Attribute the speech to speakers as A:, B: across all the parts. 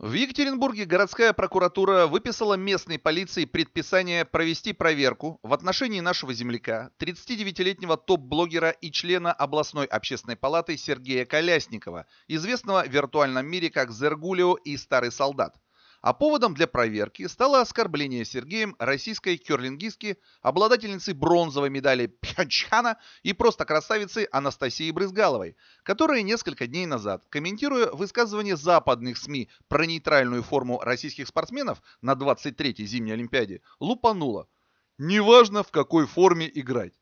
A: В Екатеринбурге городская прокуратура выписала местной полиции предписание провести проверку в отношении нашего земляка, 39-летнего топ-блогера и члена областной общественной палаты Сергея Колясникова, известного в виртуальном мире как Зергулио и Старый Солдат – а поводом для проверки стало оскорбление Сергеем российской керлингистки, обладательницы бронзовой медали Пхенчхана и просто красавицы Анастасии Брызгаловой, которая несколько дней назад, комментируя высказывание западных СМИ про нейтральную форму российских спортсменов на 23-й зимней Олимпиаде, лупанула. «Неважно, в какой форме играть».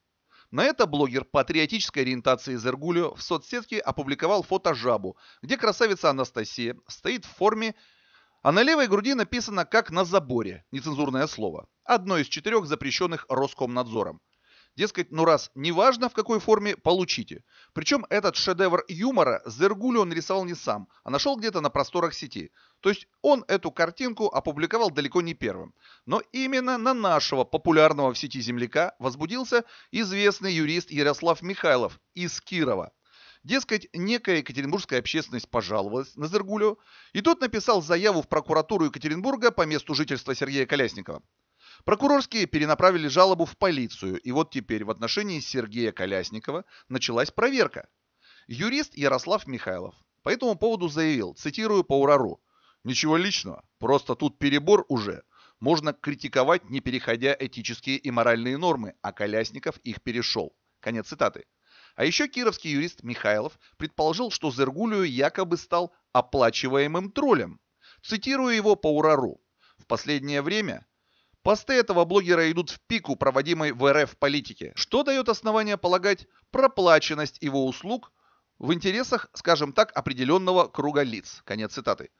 A: На это блогер патриотической ориентации Зергулио в соцсетке опубликовал фото жабу, где красавица Анастасия стоит в форме а на левой груди написано «как на заборе» – нецензурное слово. Одно из четырех запрещенных Роскомнадзором. Дескать, ну раз, неважно в какой форме, получите. Причем этот шедевр юмора Зергулю он рисовал не сам, а нашел где-то на просторах сети. То есть он эту картинку опубликовал далеко не первым. Но именно на нашего популярного в сети земляка возбудился известный юрист Ярослав Михайлов из Кирова. Дескать, некая екатеринбургская общественность пожаловалась на Зергулю, и тот написал заяву в прокуратуру Екатеринбурга по месту жительства Сергея Колясникова. Прокурорские перенаправили жалобу в полицию, и вот теперь в отношении Сергея Колясникова началась проверка. Юрист Ярослав Михайлов по этому поводу заявил, цитирую по УРАРУ, «Ничего личного, просто тут перебор уже. Можно критиковать, не переходя этические и моральные нормы, а Колясников их перешел». Конец цитаты. А еще кировский юрист Михайлов предположил, что Зергулио якобы стал оплачиваемым троллем. Цитирую его по Урару. В последнее время посты этого блогера идут в пику проводимой в РФ политики, что дает основание полагать проплаченность его услуг в интересах, скажем так, определенного круга лиц. Конец цитаты.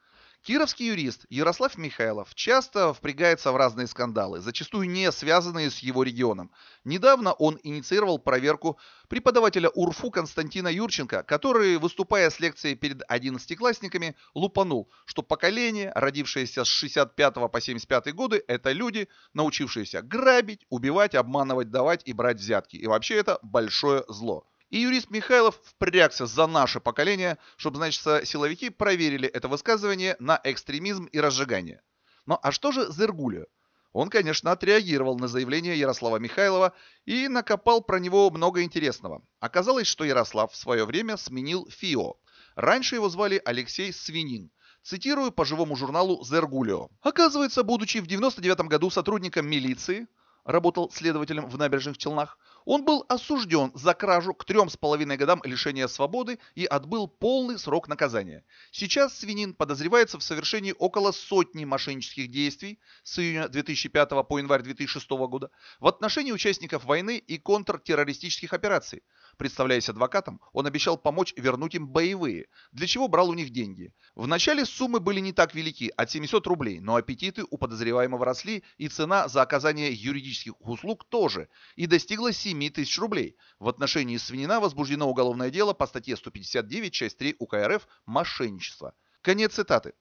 A: Кировский юрист Ярослав Михайлов часто впрягается в разные скандалы, зачастую не связанные с его регионом. Недавно он инициировал проверку преподавателя УРФУ Константина Юрченко, который, выступая с лекцией перед 11-классниками, лупанул, что поколение, родившееся с 65 по 75 годы, это люди, научившиеся грабить, убивать, обманывать, давать и брать взятки. И вообще это большое зло. И юрист Михайлов впрягся за наше поколение, чтобы, значит, силовики проверили это высказывание на экстремизм и разжигание. Ну а что же Зергуля? Он, конечно, отреагировал на заявление Ярослава Михайлова и накопал про него много интересного. Оказалось, что Ярослав в свое время сменил ФИО. Раньше его звали Алексей Свинин. Цитирую по живому журналу «Зергулио». Оказывается, будучи в 99 году сотрудником милиции, работал следователем в набережных Челнах, он был осужден за кражу к трем с половиной годам лишения свободы и отбыл полный срок наказания. Сейчас Свинин подозревается в совершении около сотни мошеннических действий с июня 2005 по январь 2006 года в отношении участников войны и контртеррористических операций. Представляясь адвокатом, он обещал помочь вернуть им боевые, для чего брал у них деньги. Вначале суммы были не так велики, от 700 рублей, но аппетиты у подозреваемого росли, и цена за оказание юридических услуг тоже, и достигла 7 7 тысяч рублей. В отношении Свинина возбуждено уголовное дело по статье 159, часть 3 УК РФ «Мошенничество». Конец цитаты.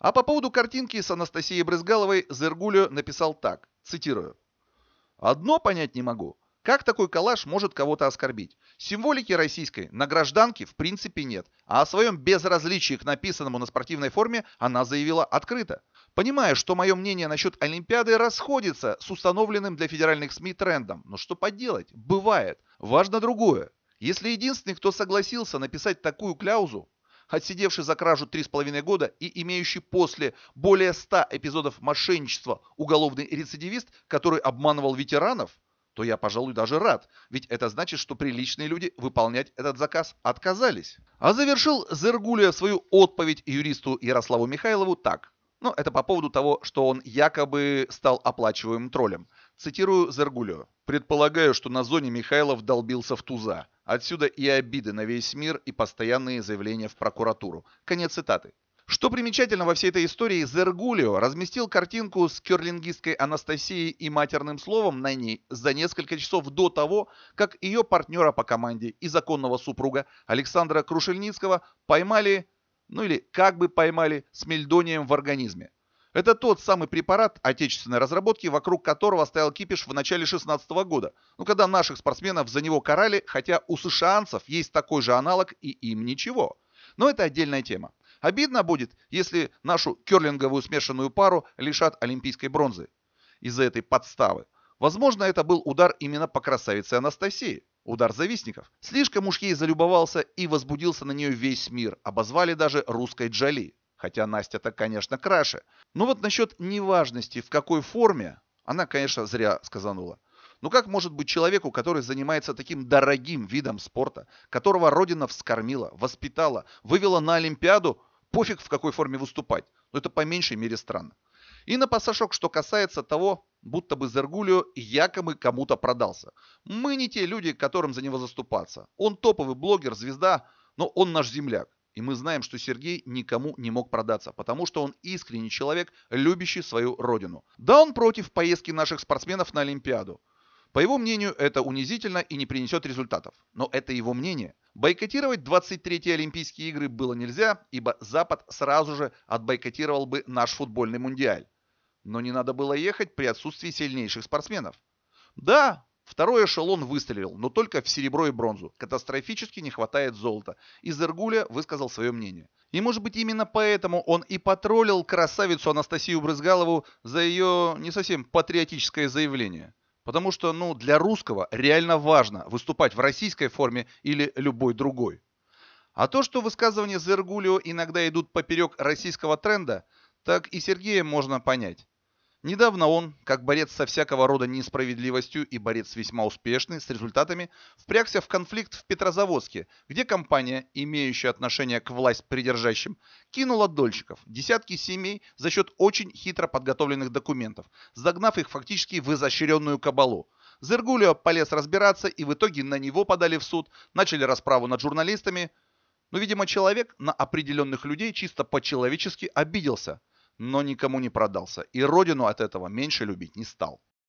A: А по поводу картинки с Анастасией Брызгаловой Зергулю написал так, цитирую. «Одно понять не могу. Как такой коллаж может кого-то оскорбить? Символики российской на гражданке в принципе нет, а о своем безразличии к написанному на спортивной форме она заявила открыто. Понимаю, что мое мнение насчет Олимпиады расходится с установленным для федеральных СМИ трендом, но что поделать, бывает. Важно другое. Если единственный, кто согласился написать такую кляузу, отсидевший за кражу 3,5 года и имеющий после более 100 эпизодов мошенничества уголовный рецидивист, который обманывал ветеранов, то я, пожалуй, даже рад, ведь это значит, что приличные люди выполнять этот заказ отказались. А завершил Зергулия свою отповедь юристу Ярославу Михайлову так. Ну, это по поводу того, что он якобы стал оплачиваемым троллем. Цитирую Зергулю. «Предполагаю, что на зоне Михайлов долбился в туза. Отсюда и обиды на весь мир, и постоянные заявления в прокуратуру». Конец цитаты. Что примечательно во всей этой истории, Зергулио разместил картинку с керлингисткой Анастасией и матерным словом на ней за несколько часов до того, как ее партнера по команде и законного супруга Александра Крушельницкого поймали ну или как бы поймали с мельдонием в организме. Это тот самый препарат отечественной разработки, вокруг которого стоял кипиш в начале 16 года, ну когда наших спортсменов за него карали, хотя у сшанцев есть такой же аналог и им ничего. Но это отдельная тема. Обидно будет, если нашу керлинговую смешанную пару лишат олимпийской бронзы из-за этой подставы. Возможно, это был удар именно по красавице Анастасии. Удар завистников. Слишком уж ей залюбовался и возбудился на нее весь мир. Обозвали даже русской Джоли. Хотя Настя-то, конечно, краше. Но вот насчет неважности, в какой форме, она, конечно, зря сказанула. Ну как может быть человеку, который занимается таким дорогим видом спорта, которого родина вскормила, воспитала, вывела на Олимпиаду, пофиг в какой форме выступать? Но ну, это по меньшей мере странно. И на пассажок, что касается того, будто бы Зергулио якобы кому-то продался. Мы не те люди, которым за него заступаться. Он топовый блогер, звезда, но он наш земляк. И мы знаем, что Сергей никому не мог продаться, потому что он искренний человек, любящий свою родину. Да, он против поездки наших спортсменов на Олимпиаду. По его мнению, это унизительно и не принесет результатов. Но это его мнение. Бойкотировать 23-е Олимпийские игры было нельзя, ибо Запад сразу же отбойкотировал бы наш футбольный мундиаль. Но не надо было ехать при отсутствии сильнейших спортсменов. Да, второй эшелон выстрелил, но только в серебро и бронзу. Катастрофически не хватает золота. И Зергуля высказал свое мнение. И может быть именно поэтому он и потроллил красавицу Анастасию Брызгалову за ее не совсем патриотическое заявление. Потому что, ну, для русского реально важно выступать в российской форме или любой другой. А то, что высказывания Зергулио иногда идут поперек российского тренда, так и Сергея можно понять. Недавно он, как борец со всякого рода несправедливостью и борец весьма успешный с результатами, впрягся в конфликт в Петрозаводске, где компания, имеющая отношение к власть придержащим, кинула дольщиков, десятки семей за счет очень хитро подготовленных документов, загнав их фактически в изощренную кабалу. Зергулио полез разбираться и в итоге на него подали в суд, начали расправу над журналистами. Но, видимо, человек на определенных людей чисто по-человечески обиделся – но никому не продался и родину от этого меньше любить не стал.